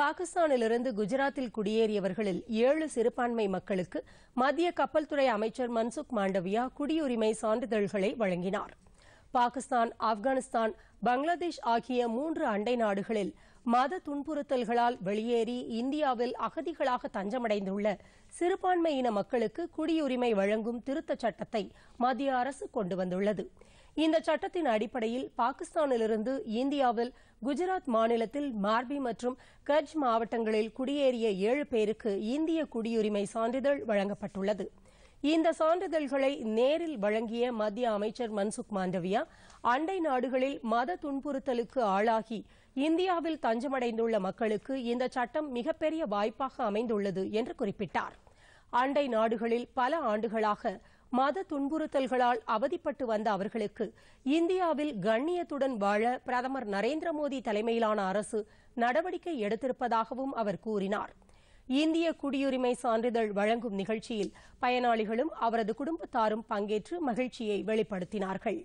பாகிஸ்தானிலிருந்து குஜராத்தில் குடியேறியவர்களில் ஏழு சிறுபான்மை மக்களுக்கு மத்திய கப்பல் அமைச்சர் மன்சுக் மாண்டவியா குடியுரிமை சான்றிதழ்களை வழங்கினாா் பாகிஸ்தான் ஆப்கானிஸ்தான் பங்களாதேஷ் ஆகிய மூன்று அண்டை நாடுகளில் மத துன்புறுத்தல்களால் வெளியேறி இந்தியாவில் அகதிகளாக தஞ்சமடைந்துள்ள சிறுபான்மையின மக்களுக்கு குடியுரிமை வழங்கும் திருத்தச் சட்டத்தை மத்திய அரசு கொண்டு வந்துள்ளது இந்த சட்டத்தின் அடிப்படையில் பாகிஸ்தானிலிருந்து இந்தியாவில் குஜராத் மாநிலத்தில் மார்பி மற்றும் கட்ச் மாவட்டங்களில் குடியேறிய ஏழு பேருக்கு இந்திய குடியுரிமை சான்றிதழ் வழங்கப்பட்டுள்ளது இந்த சான்றிதழ்களை நேரில் வழங்கிய மத்திய அமைச்சர் மன்சுக் மாண்டவியா அண்டை நாடுகளில் மத துன்புறுத்தலுக்கு ஆளாகி இந்தியாவில் தஞ்சமடைந்துள்ள மக்களுக்கு இந்த சட்டம் மிகப்பெரிய வாய்ப்பாக அமைந்துள்ளது என்று குறிப்பிட்டார் அண்டை நாடுகளில் பல ஆண்டுகளாக மத துன்புறுத்தல்களால் அவதிப்பட்டு வந்த அவர்களுக்கு இந்தியாவில் கண்ணியத்துடன் வாழ பிரதமர் நரேந்திர மோடி தலைமையிலான அரசு நடவடிக்கை எடுத்திருப்பதாகவும் அவர் கூறினாா் இந்திய குடியுரிமை சான்றிதழ் வழங்கும் நிகழ்ச்சியில் பயனாளிகளும் அவரது குடும்பத்தாரும் பங்கேற்று மகிழ்ச்சியை வெளிப்படுத்தினாா்கள்